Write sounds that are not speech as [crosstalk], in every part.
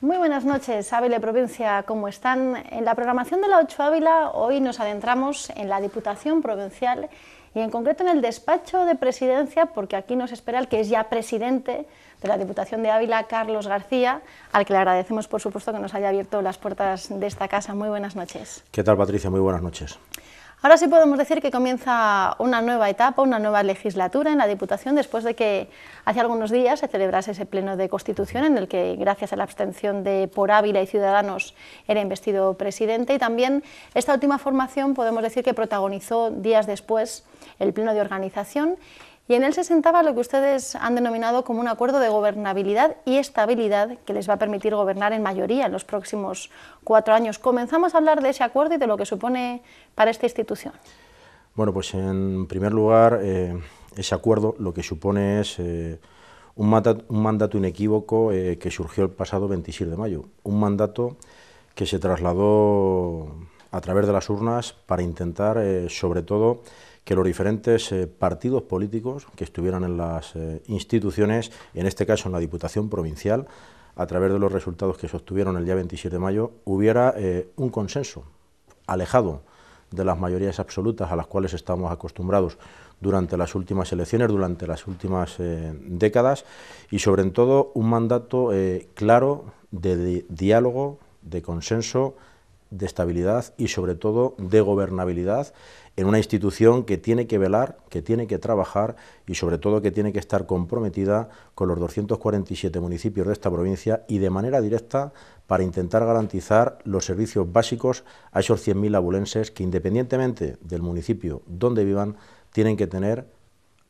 Muy buenas noches, Ávila Provincia, ¿cómo están? En la programación de la 8 Ávila hoy nos adentramos en la Diputación Provincial y en concreto en el despacho de presidencia, porque aquí nos espera el que es ya presidente de la Diputación de Ávila, Carlos García, al que le agradecemos por supuesto que nos haya abierto las puertas de esta casa. Muy buenas noches. ¿Qué tal Patricia? Muy buenas noches. Ahora sí podemos decir que comienza una nueva etapa, una nueva legislatura en la Diputación, después de que hace algunos días se celebrase ese pleno de Constitución en el que, gracias a la abstención de Por Ávila y Ciudadanos, era investido presidente. Y también esta última formación podemos decir que protagonizó días después el pleno de organización y en él se sentaba lo que ustedes han denominado como un acuerdo de gobernabilidad y estabilidad que les va a permitir gobernar en mayoría en los próximos cuatro años. Comenzamos a hablar de ese acuerdo y de lo que supone para esta institución. Bueno, pues en primer lugar, eh, ese acuerdo lo que supone es eh, un, mandato, inequívoco eh, que surgió el pasado 26 de mayo, un mandato que se trasladó a través de las urnas para intentar, sobre todo, que los diferentes eh, partidos políticos que estuvieran en las eh, instituciones, en este caso en la Diputación Provincial, a través de los resultados que se obtuvieron el día 27 de mayo, hubiera eh, un consenso alejado de las mayorías absolutas a las cuales estamos acostumbrados durante las últimas elecciones, durante las últimas décadas, y sobre todo un mandato claro de, diálogo, de consenso, de estabilidad y sobre todo de gobernabilidad en una institución que tiene que velar, que tiene que trabajar y sobre todo que tiene que estar comprometida con los 247 municipios de esta provincia y de manera directa para intentar garantizar los servicios básicos a esos 100.000 abulenses que independientemente del municipio donde vivan tienen que tener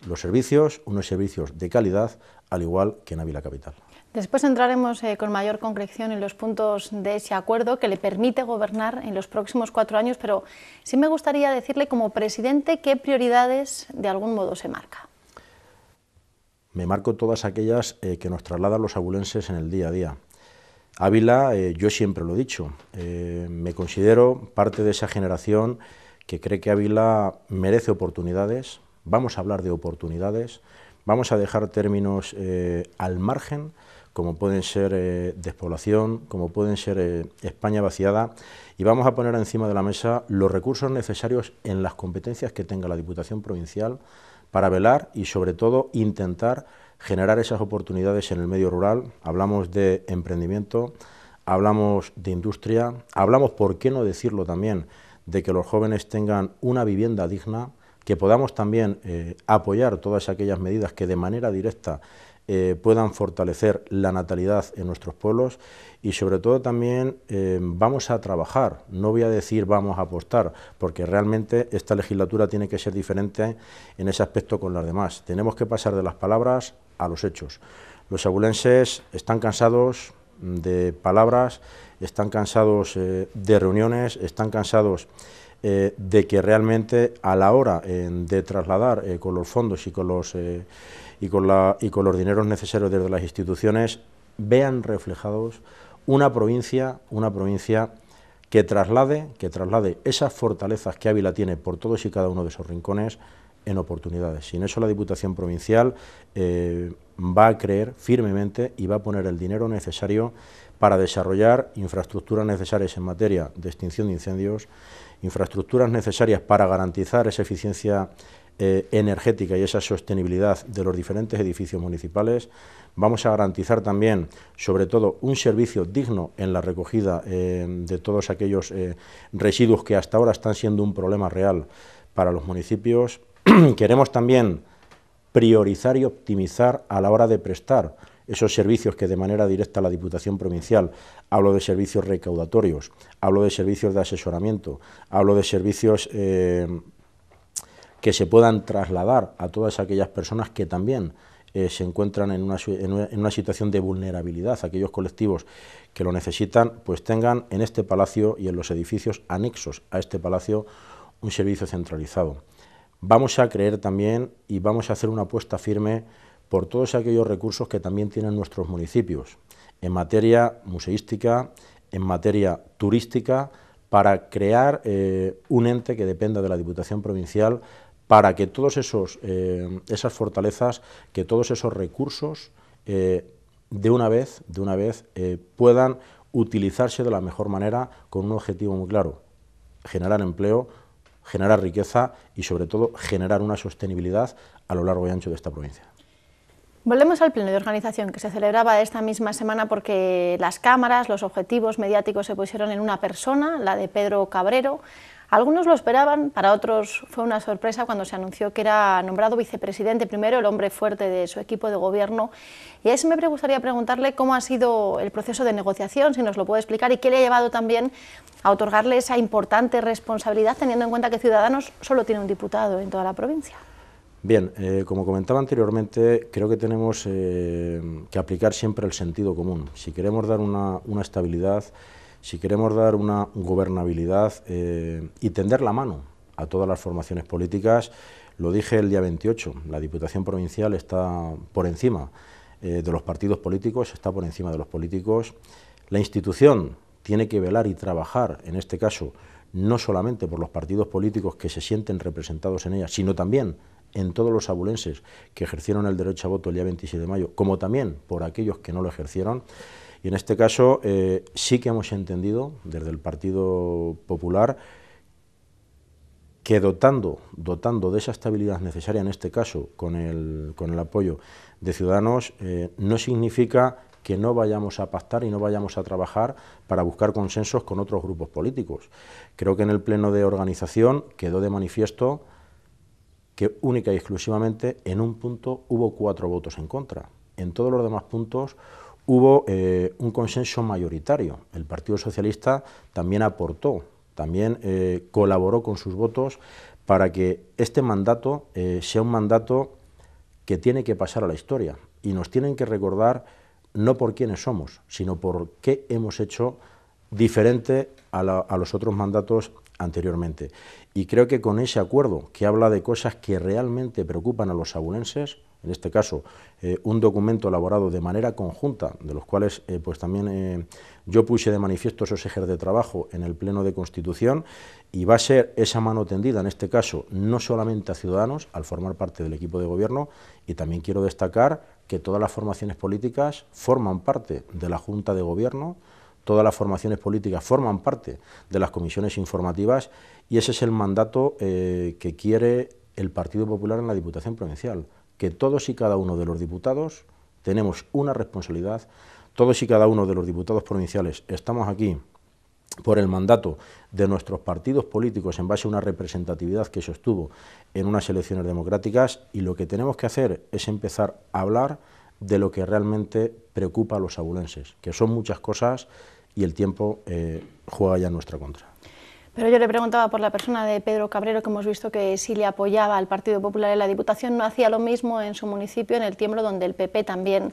los servicios, unos servicios de calidad, al igual que en Ávila Capital. Después entraremos eh, con mayor concreción en los puntos de ese acuerdo que le permite gobernar en los próximos cuatro años, pero sí me gustaría decirle como presidente qué prioridades de algún modo se marca. Me marco todas aquellas eh, que nos trasladan los abulenses en el día a día. Ávila, eh, yo siempre lo he dicho, me considero parte de esa generación que cree que Ávila merece oportunidades, vamos a hablar de oportunidades, vamos a dejar términos al margen como pueden ser eh, despoblación, como pueden ser eh, España vaciada, y vamos a poner encima de la mesa los recursos necesarios en las competencias que tenga la Diputación Provincial para velar y sobre todo intentar generar esas oportunidades en el medio rural. Hablamos de emprendimiento, hablamos de industria, hablamos, por qué no decirlo también, de que los jóvenes tengan una vivienda digna, que podamos también eh, apoyar todas aquellas medidas que de manera directa eh, puedan fortalecer la natalidad en nuestros pueblos y sobre todo también eh, vamos a trabajar, no voy a decir vamos a apostar, porque realmente esta legislatura tiene que ser diferente en ese aspecto con las demás. Tenemos que pasar de las palabras a los hechos. Los abulenses están cansados mm, de palabras, están cansados eh, de reuniones, están cansados de que realmente a la hora de trasladar con los fondos y con los y con, la, y con los dineros necesarios desde las instituciones vean reflejados una provincia, una provincia que traslade, que traslade esas fortalezas que Ávila tiene por todos y cada uno de esos rincones en oportunidades. Sin eso la Diputación Provincial eh, va a creer firmemente y va a poner el dinero necesario para desarrollar infraestructuras necesarias en materia de extinción de incendios, infraestructuras necesarias para garantizar esa eficiencia eh, energética y esa sostenibilidad de los diferentes edificios municipales. Vamos a garantizar también, sobre todo, un servicio digno en la recogida eh, de todos aquellos eh, residuos que hasta ahora están siendo un problema real para los municipios. [clears throat] Queremos también priorizar y optimizar a la hora de prestar esos servicios que de manera directa la Diputación Provincial, hablo de servicios recaudatorios, hablo de servicios de asesoramiento, hablo de servicios que se puedan trasladar a todas aquellas personas que también eh, se encuentran en una, situación de vulnerabilidad, aquellos colectivos que lo necesitan, pues tengan en este palacio y en los edificios anexos a este palacio un servicio centralizado. Vamos a creer también y vamos a hacer una apuesta firme por todos aquellos recursos que también tienen nuestros municipios en materia museística, en materia turística, para crear eh, un ente que dependa de la Diputación Provincial para que todas eh, esas fortalezas, que todos esos recursos, eh, de una vez, de una vez eh, puedan utilizarse de la mejor manera con un objetivo muy claro, generar empleo, generar riqueza y sobre todo generar una sostenibilidad a lo largo y ancho de esta provincia. Volvemos al pleno de organización que se celebraba esta misma semana porque las cámaras, los objetivos mediáticos se pusieron en una persona, la de Pedro Cabrero. Algunos lo esperaban, para otros fue una sorpresa cuando se anunció que era nombrado vicepresidente, primero el hombre fuerte de su equipo de gobierno. Y a eso me gustaría preguntarle cómo ha sido el proceso de negociación, si nos lo puede explicar, y qué le ha llevado también a otorgarle esa importante responsabilidad, teniendo en cuenta que Ciudadanos solo tiene un diputado en toda la provincia. Bien, eh, como comentaba anteriormente, creo que tenemos eh, que aplicar siempre el sentido común. Si queremos dar una, una estabilidad si queremos dar una gobernabilidad eh, y tender la mano a todas las formaciones políticas, lo dije el día 28, la Diputación Provincial está por encima eh, de los partidos políticos, está por encima de los políticos. La institución tiene que velar y trabajar, en este caso, no solamente por los partidos políticos que se sienten representados en ella, sino también en todos los abulenses que ejercieron el derecho a voto el día 27 de mayo, como también por aquellos que no lo ejercieron. Y en este caso eh, sí que hemos entendido desde el Partido Popular que dotando, dotando de esa estabilidad necesaria, en este caso con el, con el apoyo de Ciudadanos, eh, no significa que no vayamos a pactar y no vayamos a trabajar para buscar consensos con otros grupos políticos. Creo que en el pleno de organización quedó de manifiesto que única y exclusivamente en un punto hubo cuatro votos en contra. En todos los demás puntos hubo eh, un consenso mayoritario. El Partido Socialista también aportó, también eh, colaboró con sus votos para que este mandato eh, sea un mandato que tiene que pasar a la historia y nos tienen que recordar no por quiénes somos, sino por qué hemos hecho diferente a, los otros mandatos anteriormente. Y creo que con ese acuerdo, que habla de cosas que realmente preocupan a los abulenses en este caso, eh, un documento elaborado de manera conjunta, de los cuales eh, pues también eh, yo puse de manifiesto esos ejes de trabajo en el Pleno de Constitución, y va a ser esa mano tendida, en este caso, no solamente a Ciudadanos, al formar parte del equipo de gobierno, y también quiero destacar que todas las formaciones políticas forman parte de la Junta de Gobierno, todas las formaciones políticas forman parte de las comisiones informativas y ese es el mandato que quiere el Partido Popular en la Diputación Provincial que todos y cada uno de los diputados tenemos una responsabilidad, todos y cada uno de los diputados provinciales estamos aquí por el mandato de nuestros partidos políticos en base a una representatividad que sostuvo en unas elecciones democráticas y lo que tenemos que hacer es empezar a hablar de lo que realmente preocupa a los abulenses, que son muchas cosas y el tiempo eh, juega ya en nuestra contra. Pero yo le preguntaba por la persona de Pedro Cabrero, que hemos visto que sí le apoyaba al Partido Popular en la Diputación, no hacía lo mismo en su municipio, en el Tiemblo, donde el PP también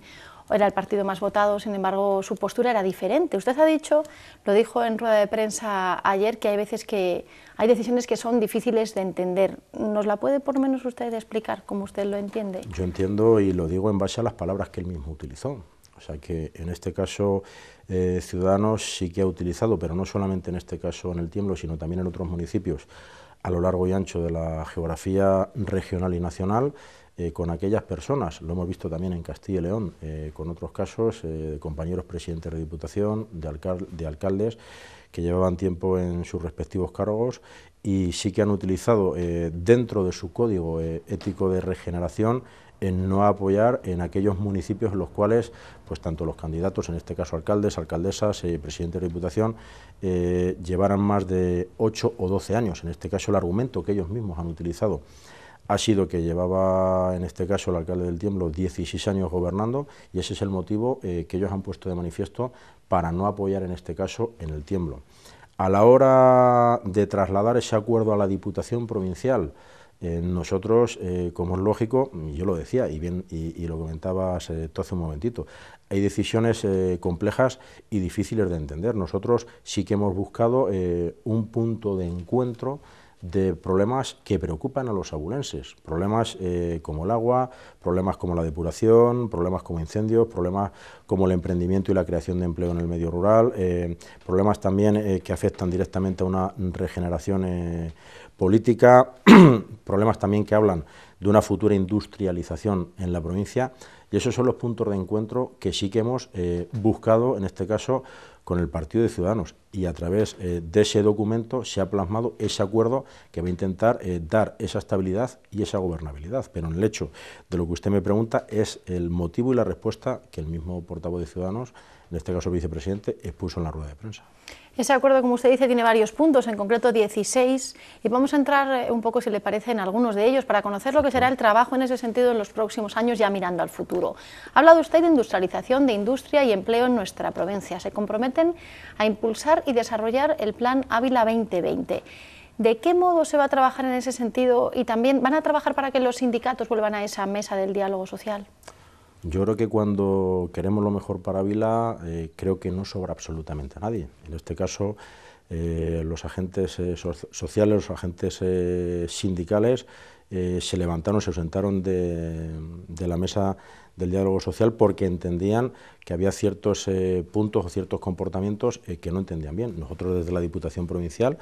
era el partido más votado, sin embargo, su postura era diferente. Usted ha dicho, lo dijo en rueda de prensa ayer, que hay veces que hay decisiones que son difíciles de entender. ¿Nos la puede por lo menos usted explicar cómo usted lo entiende? Yo entiendo y lo digo en base a las palabras que él mismo utilizó. O sea que en este caso eh, Ciudadanos sí que ha utilizado, pero no solamente en este caso en el Tiemblo, sino también en otros municipios a lo largo y ancho de la geografía regional y nacional, eh, con aquellas personas, lo hemos visto también en Castilla y León, eh, con otros casos, de compañeros presidentes de Diputación, de, de alcaldes, que llevaban tiempo en sus respectivos cargos y sí que han utilizado dentro de su código ético de regeneración en no apoyar en aquellos municipios en los cuales, pues tanto los candidatos, en este caso alcaldes, alcaldesas, presidentes eh, presidente de Diputación, eh, llevaran más de 8 o 12 años. En este caso el argumento que ellos mismos han utilizado ha sido que llevaba, en este caso, el alcalde del Tiemblo 16 años gobernando y ese es el motivo eh, que ellos han puesto de manifiesto para no apoyar, en este caso, en el Tiemblo. A la hora de trasladar ese acuerdo a la Diputación Provincial, eh, nosotros, eh, como es lógico, yo lo decía y, bien, y, lo comentabas eh, hace un momentito, hay decisiones complejas y difíciles de entender. Nosotros sí que hemos buscado un punto de encuentro de problemas que preocupan a los abulenses, problemas eh, como el agua, problemas como la depuración, problemas como incendios, problemas como el emprendimiento y la creación de empleo en el medio rural, eh, problemas también eh, que afectan directamente a una regeneración política, [clears throat] problemas también que hablan de una futura industrialización en la provincia y esos son los puntos de encuentro que sí que hemos buscado, en este caso, con el Partido de Ciudadanos y a través eh, de ese documento se ha plasmado ese acuerdo que va a intentar eh, dar esa estabilidad y esa gobernabilidad. Pero en el hecho de lo que usted me pregunta es el motivo y la respuesta que el mismo portavoz de Ciudadanos, en este caso vicepresidente, expuso en la rueda de prensa. Ese acuerdo, como usted dice, tiene varios puntos, en concreto 16, y vamos a entrar eh, un poco, si le parece, en algunos de ellos para conocer lo que será el trabajo en ese sentido en los próximos años, ya mirando al futuro. Ha hablado usted de industrialización, de industria y empleo en nuestra provincia. Se comprometen a impulsar y desarrollar el Plan Ávila 2020. ¿De qué modo se va a trabajar en ese sentido? Y también, ¿van a trabajar para que los sindicatos vuelvan a esa mesa del diálogo social? Yo creo que cuando queremos lo mejor para Vila, eh, creo que no sobra absolutamente a nadie. En este caso, eh, los agentes eh, sociales, los agentes sindicales, se levantaron, se ausentaron de, de, la mesa del diálogo social porque entendían que había ciertos puntos o ciertos comportamientos que no entendían bien. Nosotros desde la Diputación Provincial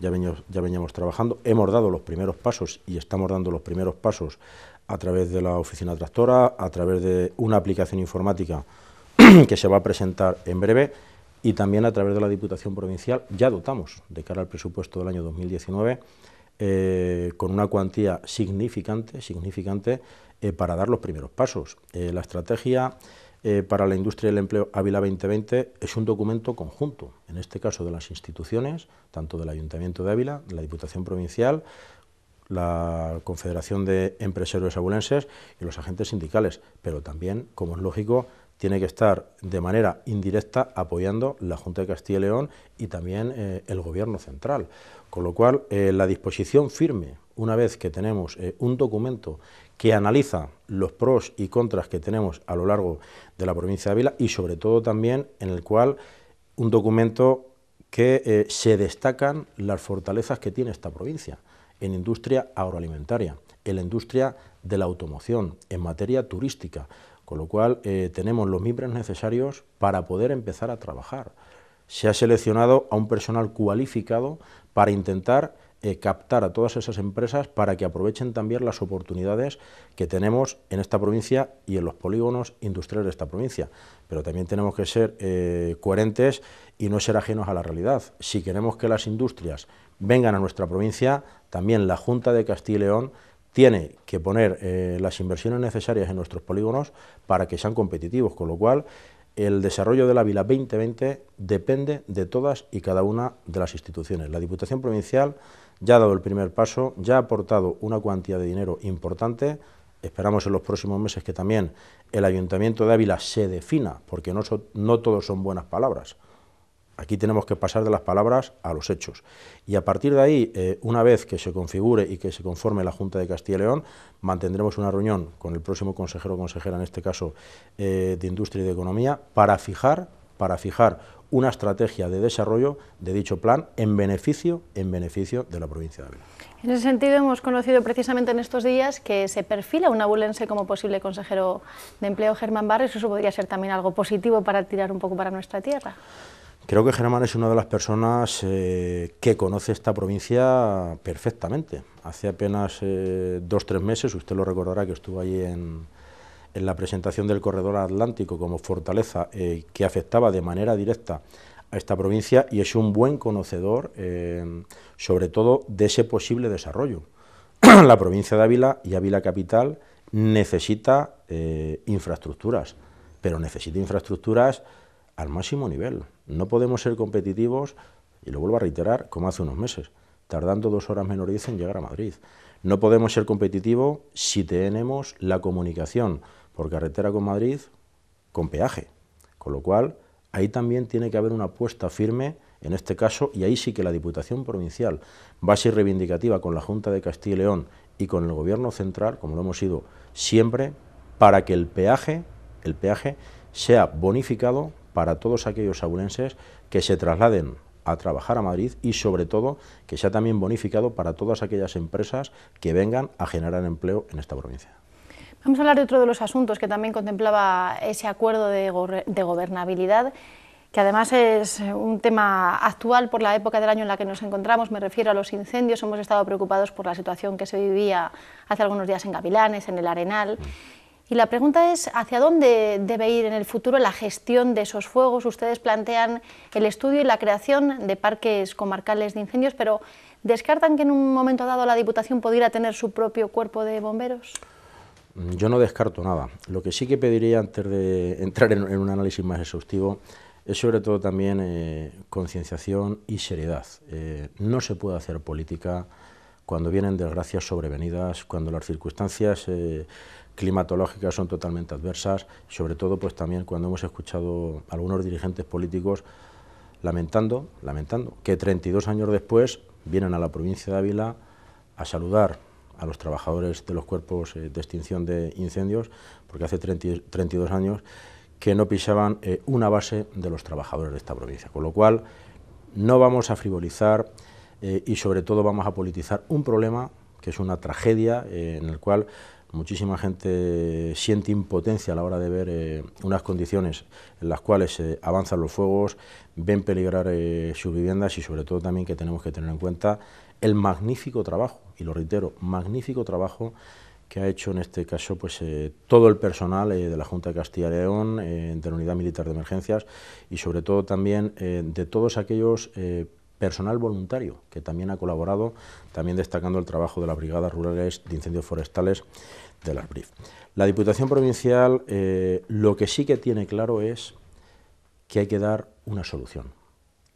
ya ya veníamos trabajando, hemos dado los primeros pasos y estamos dando los primeros pasos a través de la oficina tractora, a través de una aplicación informática [clears throat] que se va a presentar en breve y también a través de la Diputación Provincial ya dotamos de cara al presupuesto del año 2019 eh, con una cuantía significante, significante eh, para dar los primeros pasos. Eh, la estrategia para la industria y el empleo Ávila 2020 es un documento conjunto, en este caso de las instituciones, tanto del Ayuntamiento de Ávila, de la Diputación Provincial, la Confederación de Empresarios Abulenses y los agentes sindicales, pero también, como es lógico, tiene que estar de manera indirecta apoyando la Junta de Castilla y León y también eh, el Gobierno central. Con lo cual, eh, la disposición firme, una vez que tenemos eh, un documento que analiza los pros y contras que tenemos a lo largo de la provincia de Ávila y sobre todo también en el cual un documento que se destacan las fortalezas que tiene esta provincia en industria agroalimentaria, en la industria de la automoción, en materia turística, con lo cual eh, tenemos los miembros necesarios para poder empezar a trabajar. Se ha seleccionado a un personal cualificado para intentar eh, captar a todas esas empresas para que aprovechen también las oportunidades que tenemos en esta provincia y en los polígonos industriales de esta provincia. Pero también tenemos que ser eh, coherentes y no ser ajenos a la realidad. Si queremos que las industrias vengan a nuestra provincia, también la Junta de Castilla y León tiene que poner eh, las inversiones necesarias en nuestros polígonos para que sean competitivos, con lo cual el desarrollo de la Vila 2020 depende de todas y cada una de las instituciones. La Diputación Provincial ya ha dado el primer paso, ya ha aportado una cuantía de dinero importante. Esperamos en los próximos meses que también el Ayuntamiento de Ávila se defina, porque no, todos son buenas palabras. Aquí tenemos que pasar de las palabras a los hechos. Y a partir de ahí, eh, una vez que se configure y que se conforme la Junta de Castilla y León, mantendremos una reunión con el próximo consejero o consejera, en este caso eh, de Industria y de Economía, para fijar para fijar una estrategia de desarrollo de dicho plan en beneficio, en beneficio de la provincia de Ávila. En ese sentido, hemos conocido precisamente en estos días que se perfila un abulense como posible consejero de empleo, Germán Barres. Eso podría ser también algo positivo para tirar un poco para nuestra tierra. Creo que Germán es una de las personas eh, que conoce esta provincia perfectamente. Hace apenas eh, dos o tres meses, usted lo recordará, que estuvo allí en, en la presentación del corredor atlántico como fortaleza eh, que afectaba de manera directa a esta provincia y es un buen conocedor, eh, sobre todo, de ese posible desarrollo. [clears throat] la provincia de Ávila y Ávila Capital necesita eh, infraestructuras, pero necesita infraestructuras al máximo nivel. No podemos ser competitivos, y lo vuelvo a reiterar, como hace unos meses, tardando dos horas menor en llegar a Madrid. No podemos ser competitivos si tenemos la comunicación por carretera con Madrid con peaje, con lo cual ahí también tiene que haber una apuesta firme en este caso, y ahí sí que la Diputación Provincial va a ser reivindicativa con la Junta de Castilla y León y con el Gobierno Central, como lo hemos sido siempre, para que el peaje, el peaje sea bonificado para todos aquellos abulenses que se trasladen a trabajar a Madrid y sobre todo que sea también bonificado para todas aquellas empresas que vengan a generar empleo en esta provincia. Vamos a hablar de otro de los asuntos que también contemplaba ese acuerdo de, gobernabilidad que además es un tema actual por la época del año en la que nos encontramos, me refiero a los incendios, hemos estado preocupados por la situación que se vivía hace algunos días en Gavilanes, en el Arenal. Mm. Y la pregunta es, ¿hacia dónde debe ir en el futuro la gestión de esos fuegos? Ustedes plantean el estudio y la creación de parques comarcales de incendios, pero ¿descartan que en un momento dado la Diputación pudiera tener su propio cuerpo de bomberos? Yo no descarto nada. Lo que sí que pediría antes de entrar en, un análisis más exhaustivo es sobre todo también eh, concienciación y seriedad. Eh, no se puede hacer política cuando vienen desgracias sobrevenidas, cuando las circunstancias eh, climatológicas son totalmente adversas, sobre todo pues también cuando hemos escuchado a algunos dirigentes políticos lamentando, lamentando que 32 años después vienen a la provincia de Ávila a saludar a los trabajadores de los cuerpos eh, de extinción de incendios, porque hace 32 años que no pisaban eh, una base de los trabajadores de esta provincia. Con lo cual, no vamos a frivolizar eh, y sobre todo vamos a politizar un problema que es una tragedia en el cual Muchísima gente siente impotencia a la hora de ver eh, unas condiciones en las cuales eh, avanzan los fuegos, ven peligrar eh, sus viviendas y sobre todo también que tenemos que tener en cuenta el magnífico trabajo, y lo reitero, magnífico trabajo que ha hecho en este caso pues, todo el personal de la Junta de Castilla y León, de la Unidad Militar de Emergencias y sobre todo también de todos aquellos personal voluntario, que también ha colaborado, también destacando el trabajo de las Brigadas Rurales de Incendios Forestales de las BRIF. La Diputación Provincial eh, lo que sí que tiene claro es que hay que dar una solución.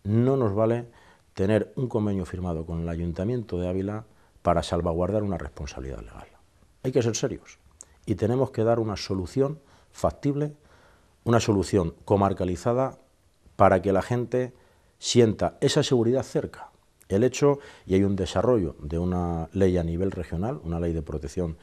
No nos vale tener un convenio firmado con el Ayuntamiento de Ávila para salvaguardar una responsabilidad legal. Hay que ser serios y tenemos que dar una solución factible, una solución comarcalizada para que la gente sienta esa seguridad cerca. El hecho, y hay un desarrollo de una ley a nivel regional, una ley de protección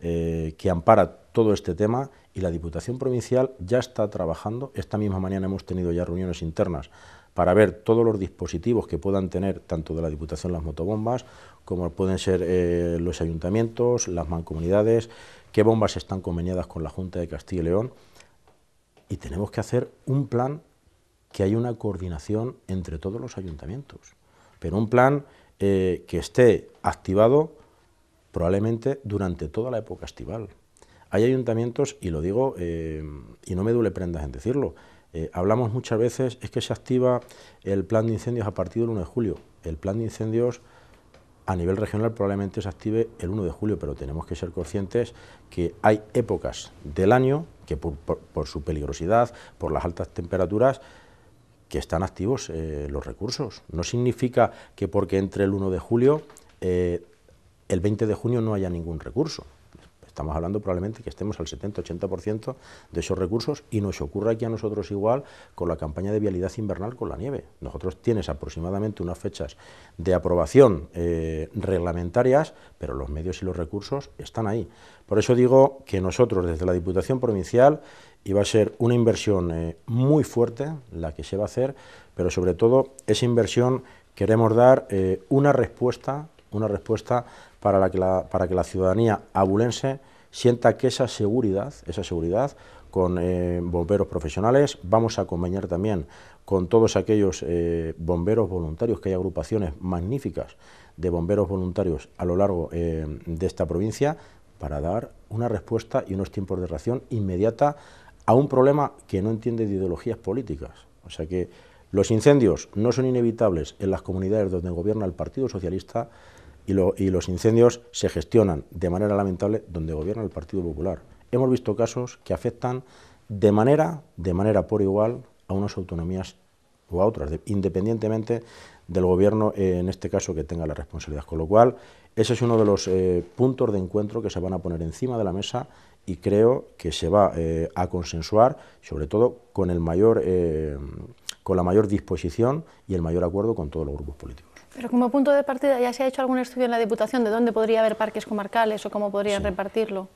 eh, que ampara todo este tema y la Diputación Provincial ya está trabajando. Esta misma mañana hemos tenido ya reuniones internas para ver todos los dispositivos que puedan tener, tanto de la Diputación las motobombas, como pueden ser eh, los ayuntamientos, las mancomunidades, qué bombas están conveniadas con la Junta de Castilla y León. Y tenemos que hacer un plan que hay una coordinación entre todos los ayuntamientos, pero un plan eh, que esté activado probablemente durante toda la época estival. Hay ayuntamientos, y lo digo, eh, y no me duele prendas en decirlo, eh, hablamos muchas veces, es que se activa el plan de incendios a partir del 1 de julio. El plan de incendios a nivel regional probablemente se active el 1 de julio, pero tenemos que ser conscientes que hay épocas del año que por su peligrosidad, por las altas temperaturas, que están activos eh, los recursos. No significa que porque entre el 1 de julio, eh, el 20 de junio no haya ningún recurso. Estamos hablando probablemente que estemos al 70-80% de esos recursos y nos ocurre aquí a nosotros igual con la campaña de vialidad invernal con la nieve. Nosotros tienes aproximadamente unas fechas de aprobación eh, reglamentarias, pero los medios y los recursos están ahí. Por eso digo que nosotros desde la Diputación Provincial iba a ser una inversión eh, muy fuerte la que se va a hacer, pero sobre todo esa inversión queremos dar eh, una respuesta, una respuesta para, que, la, para que la ciudadanía abulense sienta que esa seguridad, esa seguridad con eh, bomberos profesionales, vamos a acompañar también con todos aquellos eh, bomberos voluntarios, que hay agrupaciones magníficas de bomberos voluntarios a lo largo eh, de esta provincia, para dar una respuesta y unos tiempos de reacción inmediata a un problema que no entiende de ideologías políticas. O sea que los incendios no son inevitables en las comunidades donde gobierna el Partido Socialista, y, los incendios se gestionan de manera lamentable donde gobierna el Partido Popular. Hemos visto casos que afectan de manera, de manera por igual a unas autonomías o a otras, independientemente del gobierno, eh, en este caso, que tenga la responsabilidad. Con lo cual, ese es uno de los eh, puntos de encuentro que se van a poner encima de la mesa y creo que se va eh, a consensuar, sobre todo con, el mayor, con la mayor disposición y el mayor acuerdo con todos los grupos políticos. Pero como punto de partida, ¿ya se ha hecho algún estudio en la Diputación de dónde podría haber parques comarcales o cómo podrían repartirlo?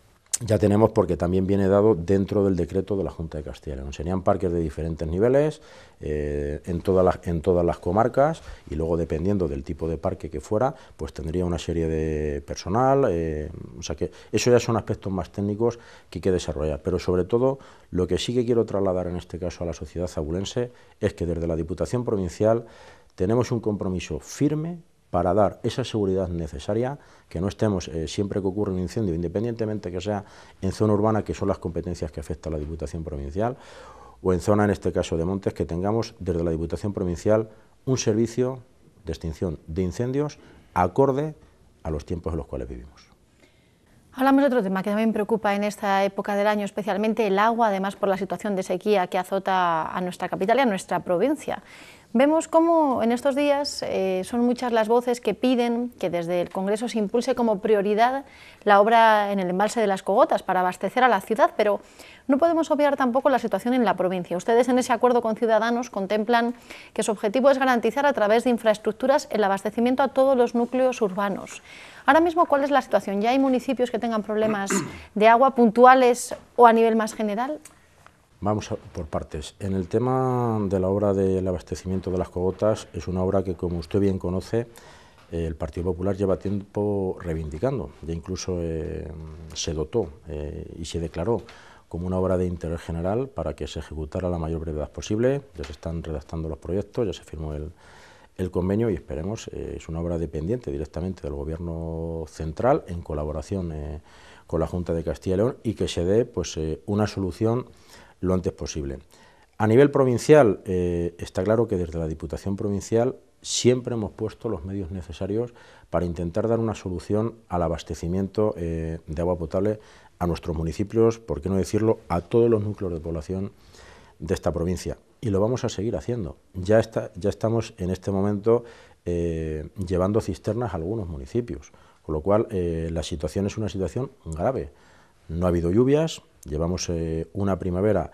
Ya tenemos porque también viene dado dentro del decreto de la Junta de Castilla Serían parques de diferentes niveles eh, en, todas las, en todas las comarcas y luego dependiendo del tipo de parque que fuera, pues tendría una serie de personal. Eh, o sea que eso ya son aspectos más técnicos que hay que desarrollar. Pero sobre todo lo que sí que quiero trasladar en este caso a la sociedad zabulense es que desde la Diputación Provincial tenemos un compromiso firme para dar esa seguridad necesaria, que no estemos eh, siempre que ocurre un incendio, independientemente que sea en zona urbana, que son las competencias que afecta a la Diputación Provincial, o en zona, en este caso de Montes, que tengamos desde la Diputación Provincial un servicio de extinción de incendios acorde a los tiempos en los cuales vivimos. Hablamos de otro tema que también preocupa en esta época del año, especialmente el agua, además por la situación de sequía que azota a nuestra capital y a nuestra provincia. Vemos cómo en estos días eh, son muchas las voces que piden que desde el Congreso se impulse como prioridad la obra en el embalse de las Cogotas para abastecer a la ciudad, pero no podemos obviar tampoco la situación en la provincia. Ustedes en ese acuerdo con Ciudadanos contemplan que su objetivo es garantizar a través de infraestructuras el abastecimiento a todos los núcleos urbanos. Ahora mismo, ¿cuál es la situación? ¿Ya hay municipios que tengan problemas de agua puntuales o a nivel más general? Vamos por partes. En el tema de la obra del abastecimiento de las cogotas, es una obra que, como usted bien conoce, eh, el Partido Popular lleva tiempo reivindicando, ya incluso eh, se dotó eh, y se declaró como una obra de interés general para que se ejecutara a la mayor brevedad posible. Ya se están redactando los proyectos, ya se firmó el, el convenio y esperemos, es una obra dependiente directamente del Gobierno central en colaboración con la Junta de Castilla y León y que se dé pues, una solución lo antes posible. A nivel provincial, eh, está claro que desde la Diputación Provincial siempre hemos puesto los medios necesarios para intentar dar una solución al abastecimiento eh, de agua potable a nuestros municipios, por qué no decirlo, a todos los núcleos de población de esta provincia. Y lo vamos a seguir haciendo. Ya, está, ya estamos en este momento eh, llevando cisternas a algunos municipios, con lo cual la situación es una situación grave. No ha habido lluvias, Llevamos eh, una primavera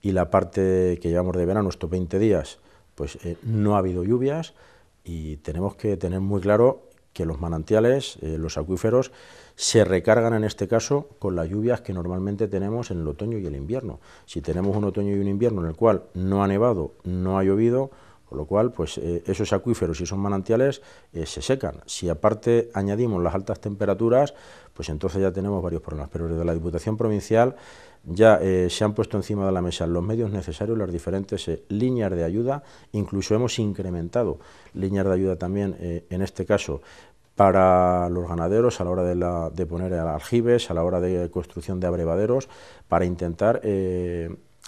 y la parte que llevamos de verano, estos 20 días, pues eh, no ha habido lluvias y tenemos que tener muy claro que los manantiales, eh, los acuíferos, se recargan en este caso con las lluvias que normalmente tenemos en el otoño y el invierno. Si tenemos un otoño y un invierno en el cual no ha nevado, no ha llovido, lo cual, pues eh, esos acuíferos y esos manantiales eh, se secan. Si aparte añadimos las altas temperaturas, pues entonces ya tenemos varios problemas. Pero desde la Diputación Provincial ya eh, se han puesto encima de la mesa los medios necesarios, las diferentes líneas de ayuda, incluso hemos incrementado líneas de ayuda también, en este caso, para los ganaderos a la hora de, la, de poner aljibes, a la hora de construcción de abrevaderos, para intentar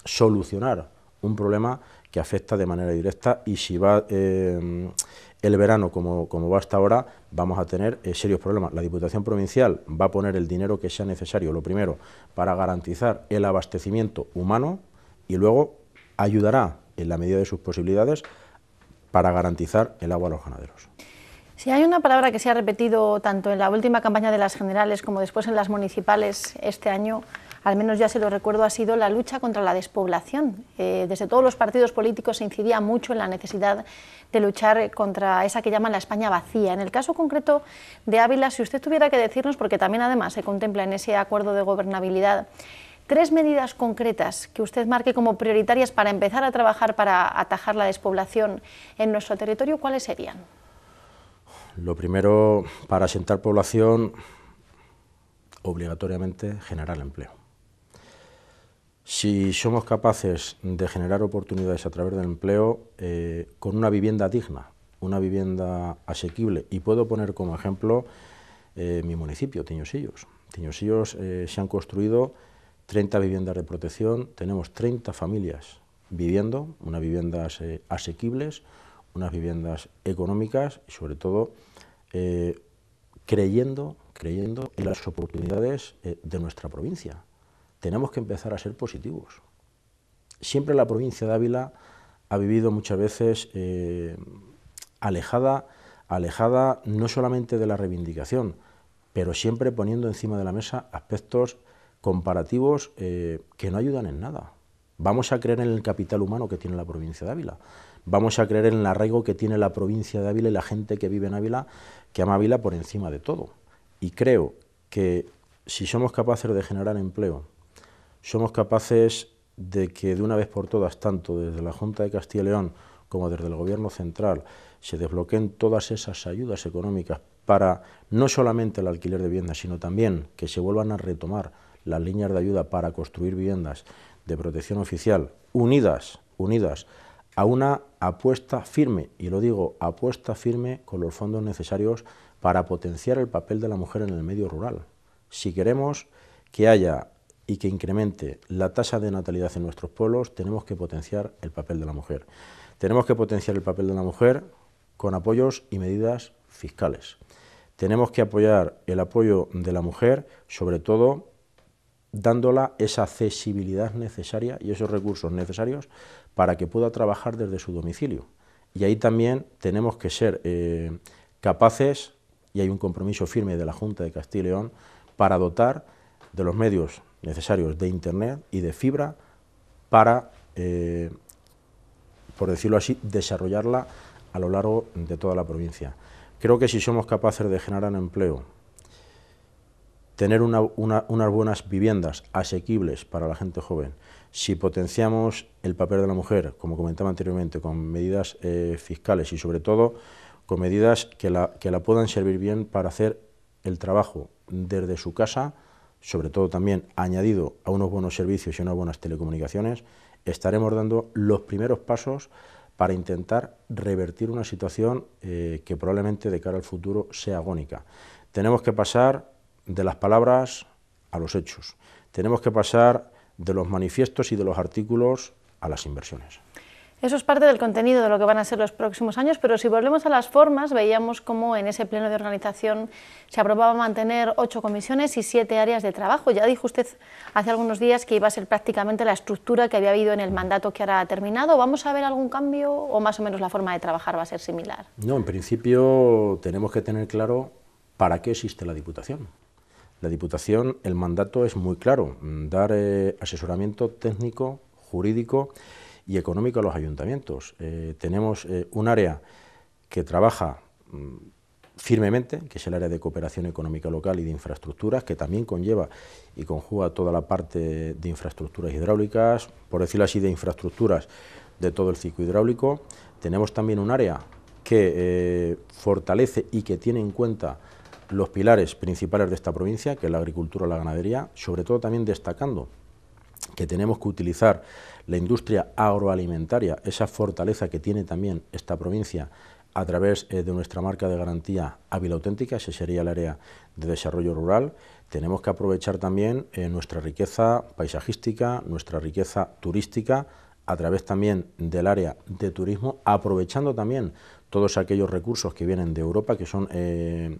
solucionar un problema que afecta de manera directa y si va eh, el verano como, como, va hasta ahora, vamos a tener eh, serios problemas. La Diputación Provincial va a poner el dinero que sea necesario, lo primero, para garantizar el abastecimiento humano y luego ayudará, en la medida de sus posibilidades, para garantizar el agua a los ganaderos. Si hay una palabra que se ha repetido tanto en la última campaña de las generales como después en las municipales este año, al menos ya se lo recuerdo, ha sido la lucha contra la despoblación. Eh, desde todos los partidos políticos se incidía mucho en la necesidad de luchar contra esa que llaman la España vacía. En el caso concreto de Ávila, si usted tuviera que decirnos, porque también además se contempla en ese acuerdo de gobernabilidad, tres medidas concretas que usted marque como prioritarias para empezar a trabajar para atajar la despoblación en nuestro territorio, ¿cuáles serían? Lo primero, para asentar población, obligatoriamente generar empleo. Si somos capaces de generar oportunidades a través del empleo eh, con una vivienda digna, una vivienda asequible, y puedo poner como ejemplo eh, mi municipio, Tiñosillos. Tiñosillos eh, se han construido 30 viviendas de protección, tenemos 30 familias viviendo, unas viviendas asequibles, unas viviendas económicas y sobre todo creyendo, creyendo en las oportunidades de nuestra provincia tenemos que empezar a ser positivos. Siempre la provincia de Ávila ha vivido muchas veces eh, alejada, alejada no solamente de la reivindicación, pero siempre poniendo encima de la mesa aspectos comparativos eh, que no ayudan en nada. Vamos a creer en el capital humano que tiene la provincia de Ávila. Vamos a creer en el arraigo que tiene la provincia de Ávila y la gente que vive en Ávila, que ama Ávila por encima de todo. Y creo que si somos capaces de generar empleo, somos capaces de que de una vez por todas, tanto desde la Junta de Castilla y León como desde el Gobierno Central, se desbloqueen todas esas ayudas económicas para no solamente el alquiler de viviendas, sino también que se vuelvan a retomar las líneas de ayuda para construir viviendas de protección oficial, unidas, unidas a una apuesta firme, y lo digo, apuesta firme con los fondos necesarios para potenciar el papel de la mujer en el medio rural. Si queremos que haya y que incremente la tasa de natalidad en nuestros pueblos, tenemos que potenciar el papel de la mujer. Tenemos que potenciar el papel de la mujer con apoyos y medidas fiscales. Tenemos que apoyar el apoyo de la mujer, sobre todo dándola esa accesibilidad necesaria y esos recursos necesarios para que pueda trabajar desde su domicilio. Y ahí también tenemos que ser eh, capaces, y hay un compromiso firme de la Junta de Castilla y León, para dotar de los medios necesarios de Internet y de fibra para, eh, por decirlo así, desarrollarla a lo largo de toda la provincia. Creo que si somos capaces de generar empleo, tener unas buenas viviendas asequibles para la gente joven, si potenciamos el papel de la mujer, como comentaba anteriormente, con medidas eh, fiscales y sobre todo con medidas que la, que la puedan servir bien para hacer el trabajo desde su casa, sobre todo también añadido a unos buenos servicios y unas buenas telecomunicaciones, estaremos dando los primeros pasos para intentar revertir una situación eh, que probablemente de cara al futuro sea agónica. Tenemos que pasar de las palabras a los hechos. Tenemos que pasar de los manifiestos y de los artículos a las inversiones. Eso es parte del contenido de lo que van a ser los próximos años, pero si volvemos a las formas, veíamos cómo en ese pleno de organización se aprobaba mantener ocho comisiones y siete áreas de trabajo. Ya dijo usted hace algunos días que iba a ser prácticamente la estructura que había habido en el mandato que ahora ha terminado. ¿Vamos a ver algún cambio o más o menos la forma de trabajar va a ser similar? No, en principio tenemos que tener claro para qué existe la Diputación. La Diputación, el mandato es muy claro, dar eh, asesoramiento técnico, jurídico y económico a los ayuntamientos. Eh, tenemos eh, un área que trabaja mm, firmemente, que es el área de cooperación económica local y de infraestructuras, que también conlleva y conjuga toda la parte de infraestructuras hidráulicas, por decirlo así, de infraestructuras de todo el ciclo hidráulico. Tenemos también un área que eh, fortalece y que tiene en cuenta los pilares principales de esta provincia, que es la agricultura y la ganadería, sobre todo también destacando que tenemos que utilizar la industria agroalimentaria, esa fortaleza que tiene también esta provincia a través eh, de nuestra marca de garantía Ávila Auténtica, ese sería el área de desarrollo rural, tenemos que aprovechar también eh, nuestra riqueza paisajística, nuestra riqueza turística, a través también del área de turismo, aprovechando también todos aquellos recursos que vienen de Europa, que son... Eh,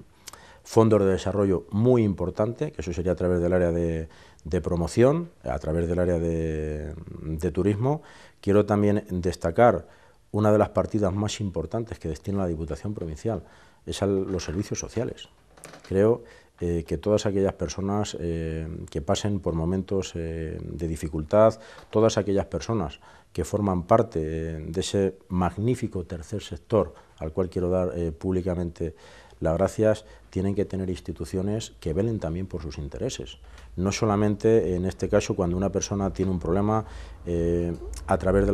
fondos de desarrollo muy importante, que eso sería a través del área de, promoción, a través del área de, turismo. Quiero también destacar una de las partidas más importantes que destina la Diputación Provincial, es a los servicios sociales. Creo eh, que todas aquellas personas eh, que pasen por momentos eh, de dificultad, todas aquellas personas que forman parte de ese magnífico tercer sector al cual quiero dar públicamente las gracias tienen que tener instituciones que velen también por sus intereses. No solamente en este caso cuando una persona tiene un problema eh, a través de,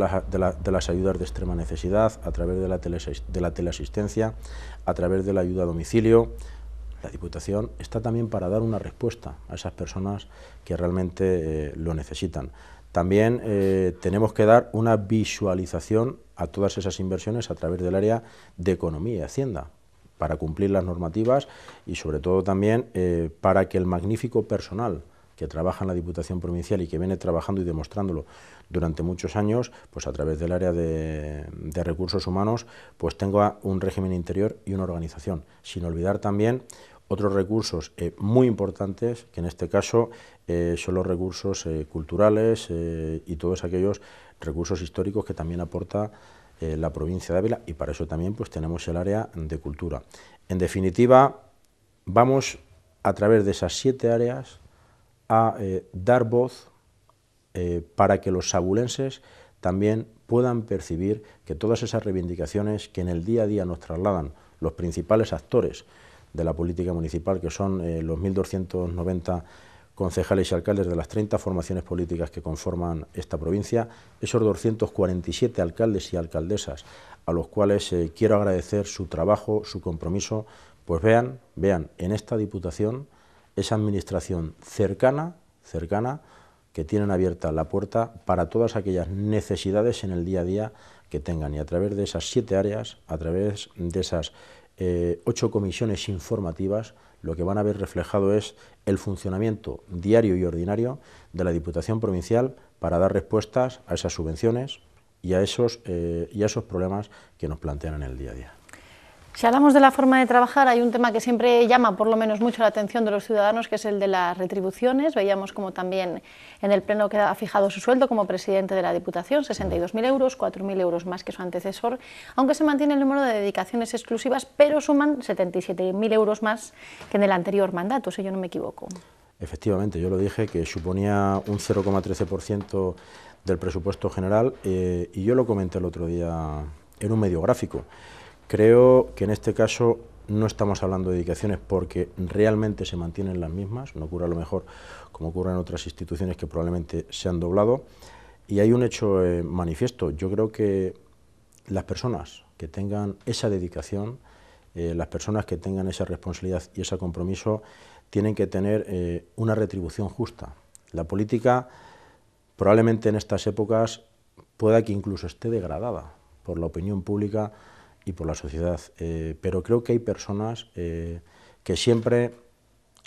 las ayudas de extrema necesidad, a través de la, de la teleasistencia, a través de la ayuda a domicilio, la Diputación está también para dar una respuesta a esas personas que realmente eh, lo necesitan. También eh, tenemos que dar una visualización a todas esas inversiones a través del área de Economía y Hacienda, para cumplir las normativas y sobre todo también eh, para que el magnífico personal que trabaja en la Diputación Provincial y que viene trabajando y demostrándolo durante muchos años, pues a través del área de, recursos humanos, pues tenga un régimen interior y una organización, sin olvidar también otros recursos eh, muy importantes, que en este caso eh, son los recursos culturales y todos aquellos recursos históricos que también aporta eh, la provincia de Ávila y para eso también pues, tenemos el área de cultura. En definitiva, vamos a través de esas siete áreas a eh, dar voz eh, para que los sabulenses también puedan percibir que todas esas reivindicaciones que en el día a día nos trasladan los principales actores de la política municipal, que son los 1.290 concejales y alcaldes de las 30 formaciones políticas que conforman esta provincia, esos 247 alcaldes y alcaldesas a los cuales eh, quiero agradecer su trabajo, su compromiso, pues vean, vean en esta Diputación esa administración cercana, cercana, que tienen abierta la puerta para todas aquellas necesidades en el día a día que tengan. Y a través de esas siete áreas, a través de esas eh, ocho comisiones informativas, lo que van a ver reflejado es el funcionamiento diario y ordinario de la Diputación Provincial para dar respuestas a esas subvenciones y a esos, eh, y esos problemas que nos plantean en el día a día. Si hablamos de la forma de trabajar, hay un tema que siempre llama por lo menos mucho la atención de los ciudadanos, que es el de las retribuciones. Veíamos como también en el Pleno que ha fijado su sueldo como presidente de la Diputación, 62.000 euros, 4.000 euros más que su antecesor, aunque se mantiene el número de dedicaciones exclusivas, pero suman 77.000 euros más que en el anterior mandato, si yo no me equivoco. Efectivamente, yo lo dije, que suponía un 0,13% del presupuesto general eh, y yo lo comenté el otro día en un medio gráfico. Creo que en este caso no estamos hablando de dedicaciones porque realmente se mantienen las mismas, no ocurre a lo mejor como ocurre en otras instituciones que probablemente se han doblado. Y hay un hecho eh, manifiesto, yo creo que las personas que tengan esa dedicación, eh, las personas que tengan esa responsabilidad y ese compromiso, tienen que tener eh, una retribución justa. La política probablemente en estas épocas pueda que incluso esté degradada por la opinión pública y por la sociedad. Eh, pero creo que hay personas eh, que siempre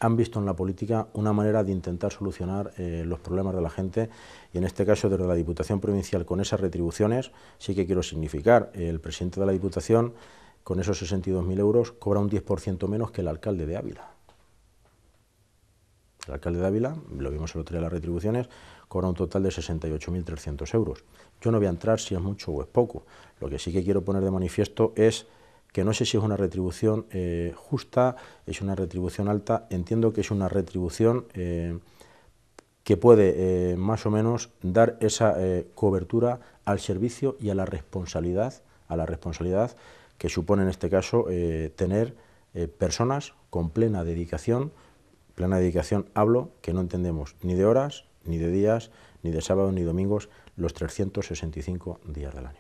han visto en la política una manera de intentar solucionar eh, los problemas de la gente y en este caso desde la Diputación Provincial con esas retribuciones sí que quiero significar, el presidente de la Diputación con esos 62.000 euros cobra un 10% menos que el alcalde de Ávila. El alcalde de Ávila, lo vimos el otro día de las retribuciones, cobra un total de 68.300 euros. Yo no voy a entrar si es mucho o es poco. Lo que sí que quiero poner de manifiesto es que no sé si es una retribución eh, justa, es una retribución alta, entiendo que es una retribución eh, que puede eh, más o menos dar esa cobertura al servicio y a la responsabilidad, a la responsabilidad que supone en este caso tener personas con plena dedicación, plena dedicación hablo que no entendemos ni de horas ni de días, ni de sábados, ni domingos, los 365 días del año.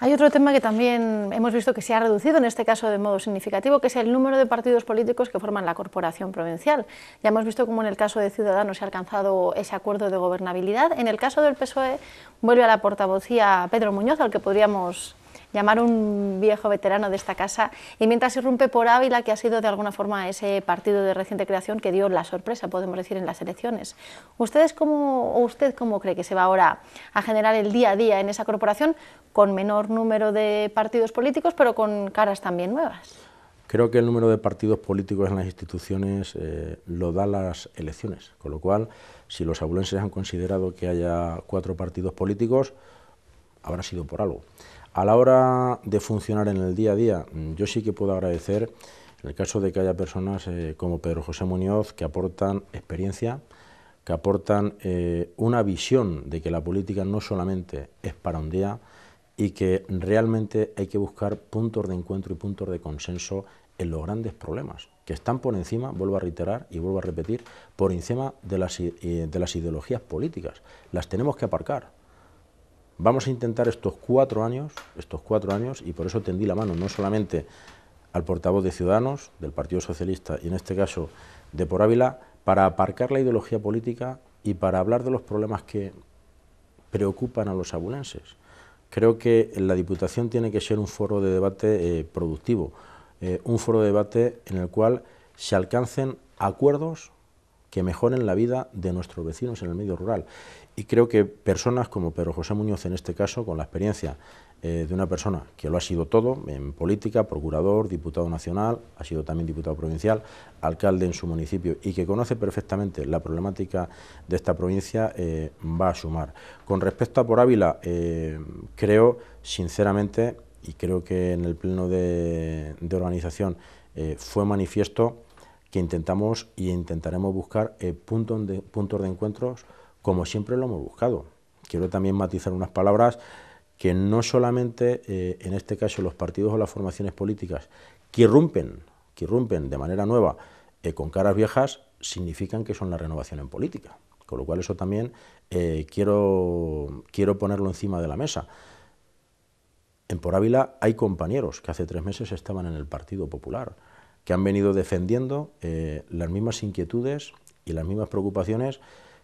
Hay otro tema que también hemos visto que se ha reducido, en este caso de modo significativo, que es el número de partidos políticos que forman la corporación provincial. Ya hemos visto cómo en el caso de Ciudadanos se ha alcanzado ese acuerdo de gobernabilidad. En el caso del PSOE vuelve a la portavocía Pedro Muñoz, al que podríamos llamar a un viejo veterano de esta casa, y mientras se irrumpe por Ávila, que ha sido de alguna forma ese partido de reciente creación que dio la sorpresa, podemos decir, en las elecciones. ¿Ustedes cómo, ¿Usted cómo cree que se va ahora a generar el día a día en esa corporación con menor número de partidos políticos, pero con caras también nuevas? Creo que el número de partidos políticos en las instituciones eh, lo da las elecciones, con lo cual, si los abulenses han considerado que haya cuatro partidos políticos, habrá sido por algo. A la hora de funcionar en el día a día, mm, yo sí que puedo agradecer en el caso de que haya personas eh, como Pedro José Muñoz que aportan experiencia, que aportan eh, una visión de que la política no solamente es para un día y que realmente hay que buscar puntos de encuentro y puntos de consenso en los grandes problemas que están por encima, vuelvo a reiterar y vuelvo a repetir, por encima de las eh, ideologías políticas. Las tenemos que aparcar. Vamos a intentar estos cuatro años, estos cuatro años, y por eso tendí la mano no solamente al portavoz de Ciudadanos, del Partido Socialista, y en este caso de Por Ávila, para aparcar la ideología política y para hablar de los problemas que preocupan a los abulenses. Creo que la Diputación tiene que ser un foro de debate eh, productivo, eh, un foro de debate en el cual se alcancen acuerdos que mejoren la vida de nuestros vecinos en el medio rural. Y creo que personas como Pedro José Muñoz, en este caso, con la experiencia eh, de una persona que lo ha sido todo, en política, procurador, diputado nacional, ha sido también diputado provincial, alcalde en su municipio y que conoce perfectamente la problemática de esta provincia, eh, va a sumar. Con respecto a Por Ávila, eh, creo sinceramente, y creo que en el pleno de organización fue manifiesto, que intentamos y intentaremos buscar eh, puntos, de, puntos de encuentros como siempre lo hemos buscado. Quiero también matizar unas palabras que no solamente eh, en este caso los partidos o las formaciones políticas que irrumpen, que irrumpen de manera nueva eh, con caras viejas, significan que son la renovación en política. Con lo cual eso también quiero, quiero ponerlo encima de la mesa. En Por Ávila hay compañeros que hace tres meses estaban en el Partido Popular que han venido defendiendo eh, las mismas inquietudes y las mismas preocupaciones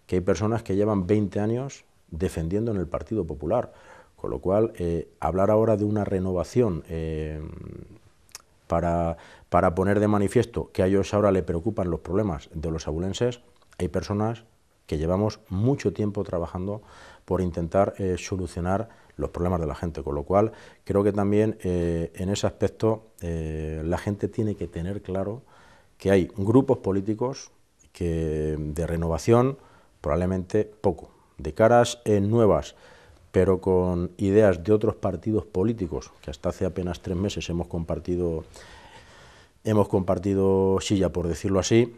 que hay personas que llevan 20 años defendiendo en el Partido Popular. Con lo cual, eh, hablar ahora de una renovación eh, para, para, poner de manifiesto que a ellos ahora le preocupan los problemas de los abulenses, hay personas que llevamos mucho tiempo trabajando por intentar solucionar los problemas de la gente, con lo cual creo que también eh, en ese aspecto eh, la gente tiene que tener claro que hay grupos políticos que de renovación probablemente poco, de caras eh, nuevas, pero con ideas de otros partidos políticos, que hasta hace apenas tres meses hemos compartido, hemos compartido silla, por decirlo así,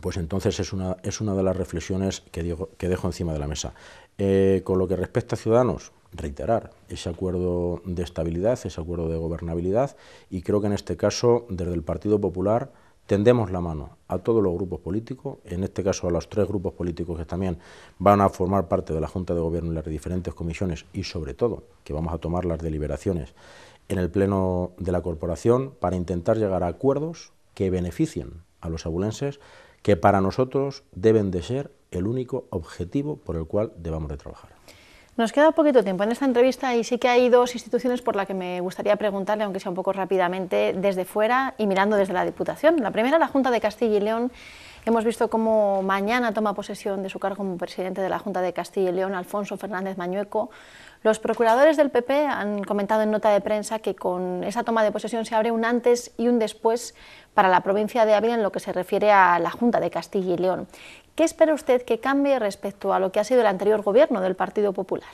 pues entonces es una, es una de las reflexiones que, digo, que dejo encima de la mesa. con lo que respecta a Ciudadanos, reiterar ese acuerdo de estabilidad, ese acuerdo de gobernabilidad y creo que en este caso desde el Partido Popular tendemos la mano a todos los grupos políticos, en este caso a los tres grupos políticos que también van a formar parte de la Junta de Gobierno y las diferentes comisiones y sobre todo que vamos a tomar las deliberaciones en el Pleno de la Corporación para intentar llegar a acuerdos que beneficien a los abulenses, que para nosotros deben de ser el único objetivo por el cual debamos de trabajar. Nos queda poquito tiempo en esta entrevista y sí que hay dos instituciones por las que me gustaría preguntarle, aunque sea un poco rápidamente, desde fuera y mirando desde la Diputación. La primera, la Junta de Castilla y León. Hemos visto cómo mañana toma posesión de su cargo como presidente de la Junta de Castilla y León Alfonso Fernández Mañueco. Los procuradores del PP han comentado en nota de prensa que con esa toma de posesión se abre un antes y un después para la provincia de Ávila en lo que se refiere a la Junta de Castilla y León. ¿Qué espera usted que cambie respecto a lo que ha sido el anterior gobierno del Partido Popular?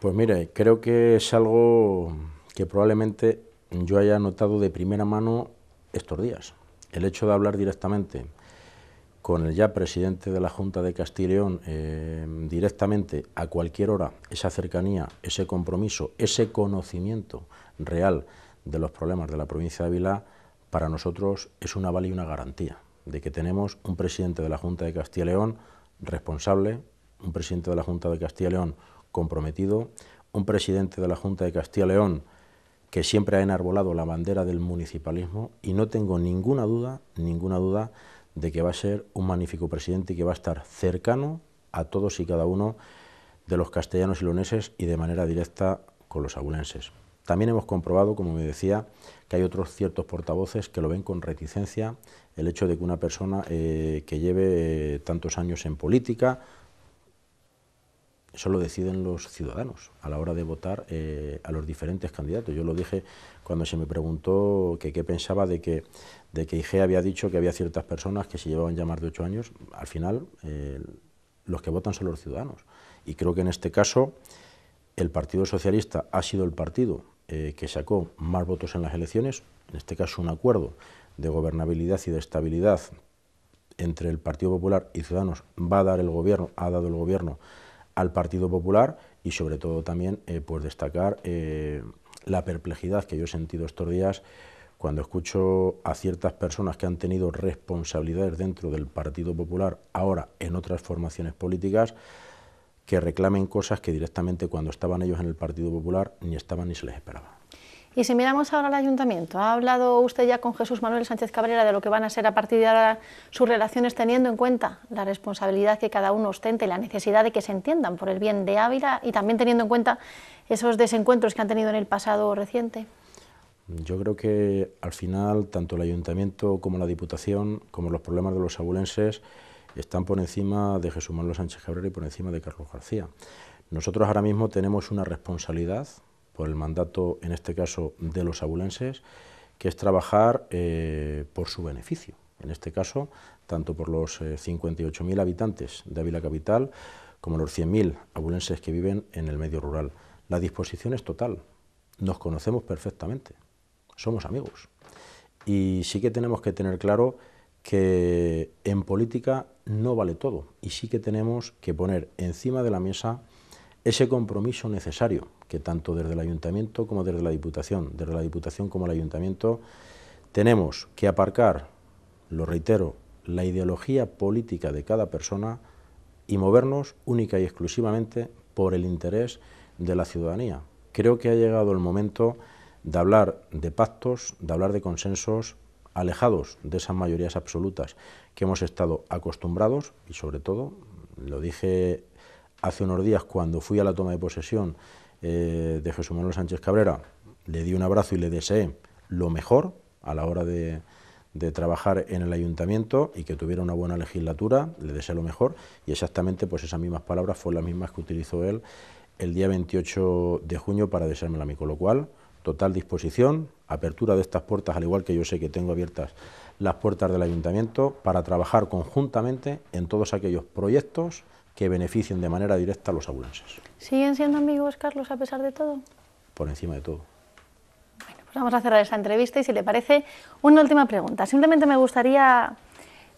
Pues mire, creo que es algo que probablemente yo haya notado de primera mano estos días. El hecho de hablar directamente con el ya presidente de la Junta de Castilla y León eh, directamente a cualquier hora, esa cercanía, ese compromiso, ese conocimiento real de los problemas de la provincia de Ávila, para nosotros es una valía y una garantía de que tenemos un presidente de la Junta de Castilla y León responsable, un presidente de la Junta de Castilla y León comprometido, un presidente de la Junta de Castilla y León que siempre ha enarbolado la bandera del municipalismo y no tengo ninguna duda, ninguna duda de que va a ser un magnífico presidente y que va a estar cercano a todos y cada uno de los castellanos y leoneses y de manera directa con los abulenses. También hemos comprobado, como me decía, que hay otros ciertos portavoces que lo ven con reticencia el hecho de que una persona eh, que lleve eh, tantos años en política, eso lo deciden los ciudadanos a la hora de votar eh, a los diferentes candidatos. Yo lo dije cuando se me preguntó qué pensaba de que de que IG había dicho que había ciertas personas que se llevaban ya más de ocho años, al final eh, los que votan son los ciudadanos. Y creo que en este caso el Partido Socialista ha sido el partido eh, que sacó más votos en las elecciones, en este caso un acuerdo de gobernabilidad y de estabilidad entre el Partido Popular y Ciudadanos va a dar el gobierno, ha dado el gobierno al Partido Popular y sobre todo también eh, pues destacar la perplejidad que yo he sentido estos días cuando escucho a ciertas personas que han tenido responsabilidades dentro del Partido Popular, ahora en otras formaciones políticas, que reclamen cosas que directamente cuando estaban ellos en el Partido Popular ni estaban ni se les esperaba. Y si miramos ahora al ayuntamiento, ¿ha hablado usted ya con Jesús Manuel Sánchez Cabrera de lo que van a ser a partir de ahora sus relaciones teniendo en cuenta la responsabilidad que cada uno ostente y la necesidad de que se entiendan por el bien de Ávila y también teniendo en cuenta esos desencuentros que han tenido en el pasado reciente? Yo creo que al final tanto el ayuntamiento como la diputación, como los problemas de los abulenses, están por encima de Jesús Manuel Sánchez Cabrera y por encima de Carlos García. Nosotros ahora mismo tenemos una responsabilidad por el mandato, en este caso, de los abulenses, que es trabajar eh, por su beneficio. En este caso, tanto por los 58.000 eh, habitantes de Ávila Capital como los 100.000 abulenses que viven en el medio rural. La disposición es total, nos conocemos perfectamente somos amigos. Y sí que tenemos que tener claro que en política no vale todo y sí que tenemos que poner encima de la mesa ese compromiso necesario que tanto desde el ayuntamiento como desde la diputación, desde la diputación como el ayuntamiento, tenemos que aparcar, lo reitero, la ideología política de cada persona y movernos única y exclusivamente por el interés de la ciudadanía. Creo que ha llegado el momento de hablar de pactos, de hablar de consensos alejados de esas mayorías absolutas que hemos estado acostumbrados y sobre todo, lo dije hace unos días cuando fui a la toma de posesión eh, de Jesús Manuel Sánchez Cabrera, le di un abrazo y le deseé lo mejor a la hora de, trabajar en el ayuntamiento y que tuviera una buena legislatura, le deseé lo mejor, y exactamente pues esas mismas palabras fueron las mismas que utilizó él el día 28 de junio para desearme a mí, lo cual total disposición, apertura de estas puertas, al igual que yo sé que tengo abiertas las puertas del ayuntamiento, para trabajar conjuntamente en todos aquellos proyectos que beneficien de manera directa a los abulenses. ¿Siguen siendo amigos, Carlos, a pesar de todo? Por encima de todo. Bueno, pues vamos a cerrar esta entrevista y si le parece, una última pregunta. Simplemente me gustaría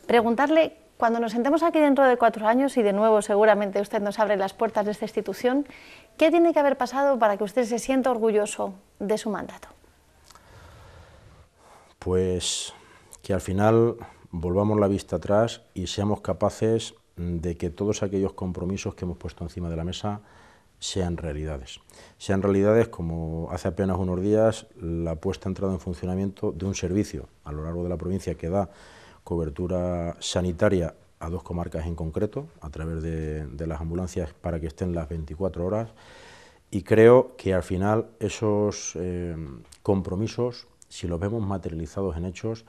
preguntarle cuando nos sentemos aquí dentro de cuatro años, y de nuevo seguramente usted nos abre las puertas de esta institución, ¿qué tiene que haber pasado para que usted se sienta orgulloso de su mandato? Pues que al final volvamos la vista atrás y seamos capaces de que todos aquellos compromisos que hemos puesto encima de la mesa sean realidades. Sean realidades como hace apenas unos días la puesta entrada en funcionamiento de un servicio a lo largo de la provincia que da cobertura sanitaria a dos comarcas en concreto, a través de, las ambulancias para que estén las 24 horas, y creo que al final esos eh, compromisos, si los vemos materializados en hechos,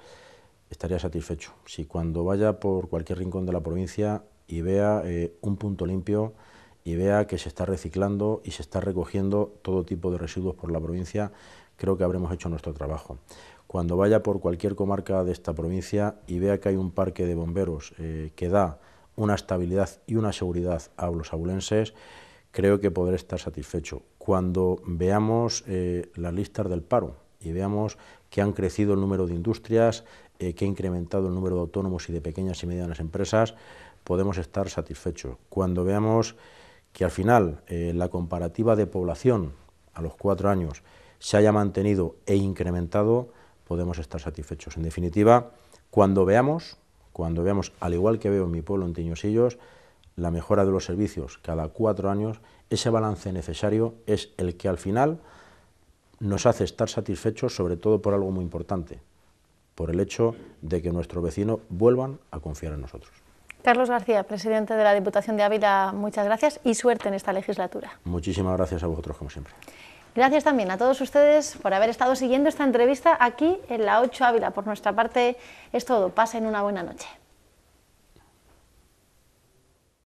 estaría satisfecho. Si cuando vaya por cualquier rincón de la provincia y vea eh, un punto limpio y vea que se está reciclando y se está recogiendo todo tipo de residuos por la provincia, creo que habremos hecho nuestro trabajo cuando vaya por cualquier comarca de esta provincia y vea que hay un parque de bomberos eh, que da una estabilidad y una seguridad a los abulenses, creo que podré estar satisfecho. Cuando veamos eh, las listas del paro y veamos que han crecido el número de industrias, eh, que ha incrementado el número de autónomos y de pequeñas y medianas empresas, podemos estar satisfechos. Cuando veamos que al final la comparativa de población a los cuatro años se haya mantenido e incrementado, podemos estar satisfechos. En definitiva, cuando veamos, cuando veamos, al igual que veo en mi pueblo en Tiñosillos, la mejora de los servicios cada cuatro años, ese balance necesario es el que al final nos hace estar satisfechos, sobre todo por algo muy importante, por el hecho de que nuestros vecinos vuelvan a confiar en nosotros. Carlos García, presidente de la Diputación de Ávila, muchas gracias y suerte en esta legislatura. Muchísimas gracias a vosotros, como siempre. Gracias también a todos ustedes por haber estado siguiendo esta entrevista aquí en La 8 Ávila. Por nuestra parte es todo. Pasen una buena noche.